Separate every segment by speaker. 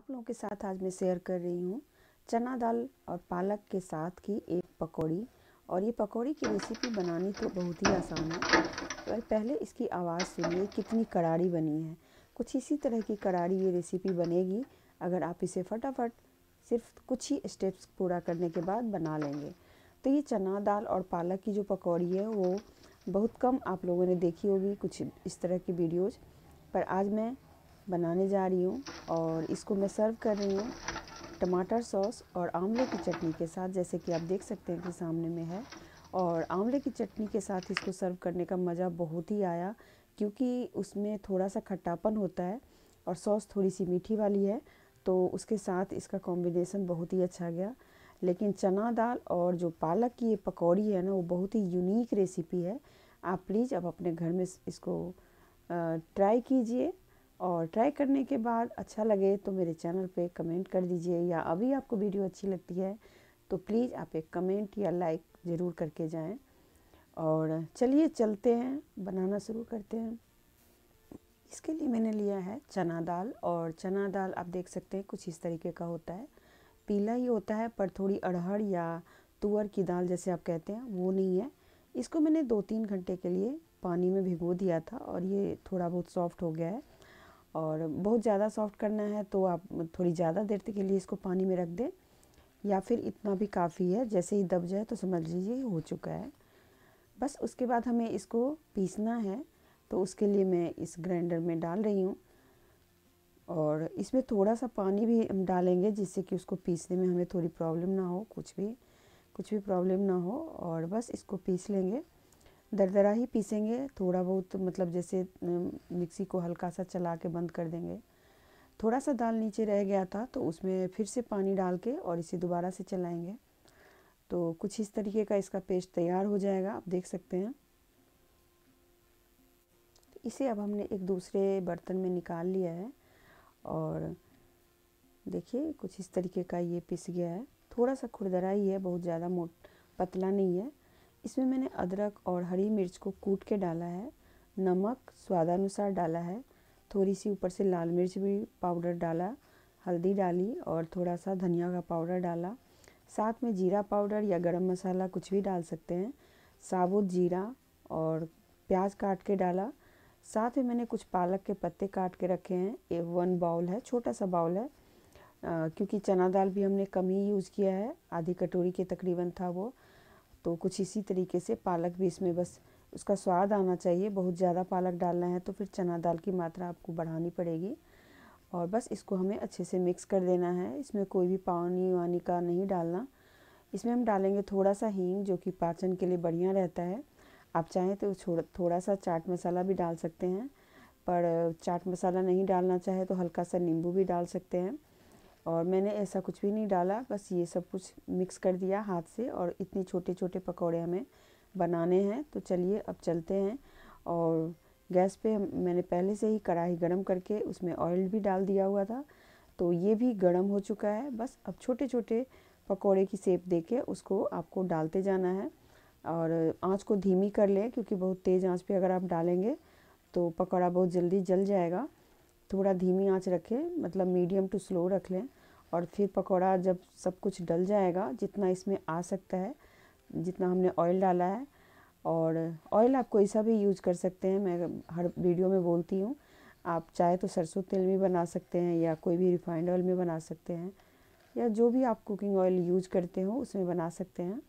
Speaker 1: आप लोगों के साथ आज मैं शेयर कर रही हूँ चना दाल और पालक के साथ की एक पकौड़ी और ये पकौड़ी की रेसिपी बनानी तो बहुत ही आसान है पर पहले इसकी आवाज़ सुनिए कितनी कड़ाड़ी बनी है कुछ इसी तरह की कड़ाड़ी ये रेसिपी बनेगी अगर आप इसे फटाफट सिर्फ कुछ ही स्टेप्स पूरा करने के बाद बना लेंगे तो ये चना दाल और पालक की जो पकौड़ी है वो बहुत कम आप लोगों ने देखी होगी कुछ इस तरह की वीडियोज़ पर आज मैं बनाने जा रही हूँ और इसको मैं सर्व कर रही हूँ टमाटर सॉस और आंवले की चटनी के साथ जैसे कि आप देख सकते हैं कि सामने में है और आंवले की चटनी के साथ इसको सर्व करने का मज़ा बहुत ही आया क्योंकि उसमें थोड़ा सा खट्टापन होता है और सॉस थोड़ी सी मीठी वाली है तो उसके साथ इसका कॉम्बिनेसन बहुत ही अच्छा गया लेकिन चना दाल और जो पालक की ये पकौड़ी है ना वो बहुत ही यूनिक रेसिपी है आप प्लीज़ अब अपने घर में इसको ट्राई कीजिए और ट्राई करने के बाद अच्छा लगे तो मेरे चैनल पे कमेंट कर दीजिए या अभी आपको वीडियो अच्छी लगती है तो प्लीज़ आप एक कमेंट या लाइक ज़रूर करके जाएं और चलिए चलते हैं बनाना शुरू करते हैं इसके लिए मैंने लिया है चना दाल और चना दाल आप देख सकते हैं कुछ इस तरीके का होता है पीला ही होता है पर थोड़ी अड़हड़ या तुअर की दाल जैसे आप कहते हैं वो नहीं है इसको मैंने दो तीन घंटे के लिए पानी में भिगो दिया था और ये थोड़ा बहुत सॉफ्ट हो गया है और बहुत ज़्यादा सॉफ्ट करना है तो आप थोड़ी ज़्यादा देर के लिए इसको पानी में रख दें या फिर इतना भी काफ़ी है जैसे ही दब जाए तो समझ लीजिए हो चुका है बस उसके बाद हमें इसको पीसना है तो उसके लिए मैं इस ग्राइंडर में डाल रही हूँ और इसमें थोड़ा सा पानी भी हम डालेंगे जिससे कि उसको पीसने में हमें थोड़ी प्रॉब्लम ना हो कुछ भी कुछ भी प्रॉब्लम ना हो और बस इसको पीस लेंगे दरदरा ही पीसेंगे थोड़ा बहुत मतलब जैसे मिक्सी को हल्का सा चला के बंद कर देंगे थोड़ा सा दाल नीचे रह गया था तो उसमें फिर से पानी डाल के और इसे दोबारा से चलाएंगे तो कुछ इस तरीके का इसका पेस्ट तैयार हो जाएगा आप देख सकते हैं इसे अब हमने एक दूसरे बर्तन में निकाल लिया है और देखिए कुछ इस तरीके का ये पिस गया है थोड़ा सा खुरदरा ही है बहुत ज़्यादा मोट पतला नहीं है इसमें मैंने अदरक और हरी मिर्च को कूट के डाला है नमक स्वादानुसार डाला है थोड़ी सी ऊपर से लाल मिर्च भी पाउडर डाला हल्दी डाली और थोड़ा सा धनिया का पाउडर डाला साथ में जीरा पाउडर या गरम मसाला कुछ भी डाल सकते हैं साबुत जीरा और प्याज काट के डाला साथ में मैंने कुछ पालक के पत्ते काट के रखे हैं ये वन बाउल है छोटा सा बाउल है आ, क्योंकि चना दाल भी हमने कम ही यूज़ किया है आधी कटोरी के तकरीबन था वो तो कुछ इसी तरीके से पालक भी इसमें बस उसका स्वाद आना चाहिए बहुत ज़्यादा पालक डालना है तो फिर चना दाल की मात्रा आपको बढ़ानी पड़ेगी और बस इसको हमें अच्छे से मिक्स कर देना है इसमें कोई भी पानी वानी का नहीं डालना इसमें हम डालेंगे थोड़ा सा हींग जो कि पाचन के लिए बढ़िया रहता है आप चाहें तो थोड़ा सा चाट मसाला भी डाल सकते हैं पर चाट मसाला नहीं डालना चाहे तो हल्का सा नींबू भी डाल सकते हैं और मैंने ऐसा कुछ भी नहीं डाला बस ये सब कुछ मिक्स कर दिया हाथ से और इतने छोटे छोटे पकौड़े हमें बनाने हैं तो चलिए अब चलते हैं और गैस पे मैंने पहले से ही कढ़ाई गरम करके उसमें ऑयल भी डाल दिया हुआ था तो ये भी गरम हो चुका है बस अब छोटे छोटे पकौड़े की सेप दे के उसको आपको डालते जाना है और आंच को धीमी कर लें क्योंकि बहुत तेज़ आंच पे अगर आप डालेंगे तो पकौड़ा बहुत जल्दी जल जाएगा थोड़ा धीमी आंच रखें मतलब मीडियम टू स्लो रख लें और फिर पकौड़ा जब सब कुछ डल जाएगा जितना इसमें आ सकता है जितना हमने ऑयल डाला है और ऑयल आप कोई सा भी यूज़ कर सकते हैं मैं हर वीडियो में बोलती हूँ आप चाहे तो सरसों तेल में बना सकते हैं या कोई भी रिफाइंड ऑयल में बना सकते हैं या जो भी आप कुकिंग ऑयल यूज करते हो उसमें बना सकते हैं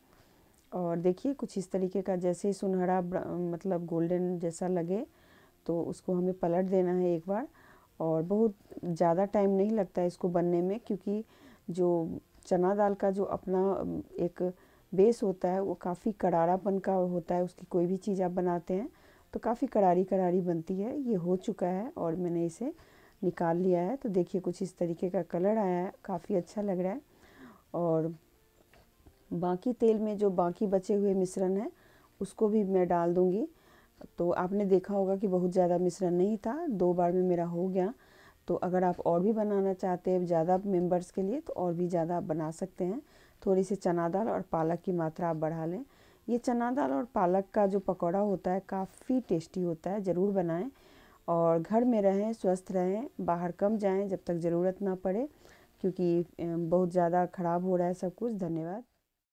Speaker 1: और देखिए कुछ इस तरीके का जैसे ही सुनहरा मतलब गोल्डन जैसा लगे तो उसको हमें पलट देना है एक बार और बहुत ज़्यादा टाइम नहीं लगता है इसको बनने में क्योंकि जो चना दाल का जो अपना एक बेस होता है वो काफ़ी करारापन का होता है उसकी कोई भी चीज़ आप बनाते हैं तो काफ़ी करारी करारी बनती है ये हो चुका है और मैंने इसे निकाल लिया है तो देखिए कुछ इस तरीके का कलर आया है काफ़ी अच्छा लग रहा है और बाकी तेल में जो बाकी बचे हुए मिश्रण है उसको भी मैं डाल दूँगी तो आपने देखा होगा कि बहुत ज़्यादा मिश्रण नहीं था दो बार में मेरा हो गया तो अगर आप और भी बनाना चाहते हैं ज़्यादा मेंबर्स के लिए तो और भी ज़्यादा आप बना सकते हैं थोड़ी सी चना दाल और पालक की मात्रा आप बढ़ा लें ये चना दाल और पालक का जो पकौड़ा होता है काफ़ी टेस्टी होता है ज़रूर बनाएँ और घर में रहें स्वस्थ रहें बाहर कम जाएँ जब तक ज़रूरत ना पड़े क्योंकि बहुत ज़्यादा ख़राब हो रहा है सब कुछ धन्यवाद